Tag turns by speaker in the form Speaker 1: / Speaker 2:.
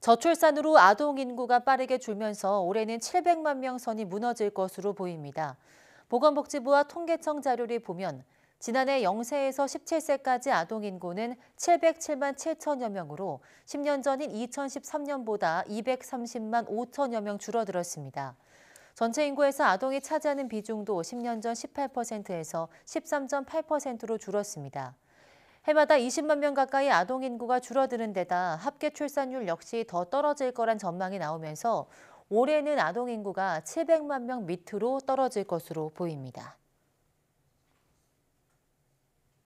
Speaker 1: 저출산으로 아동 인구가 빠르게 줄면서 올해는 700만 명 선이 무너질 것으로 보입니다. 보건복지부와 통계청 자료를 보면 지난해 0세에서 17세까지 아동 인구는 707만 7천여 명으로 10년 전인 2013년보다 230만 5천여 명 줄어들었습니다. 전체 인구에서 아동이 차지하는 비중도 10년 전 18%에서 13.8%로 줄었습니다. 해마다 20만 명 가까이 아동 인구가 줄어드는 데다 합계 출산율 역시 더 떨어질 거란 전망이 나오면서 올해는 아동 인구가 700만 명 밑으로 떨어질 것으로 보입니다.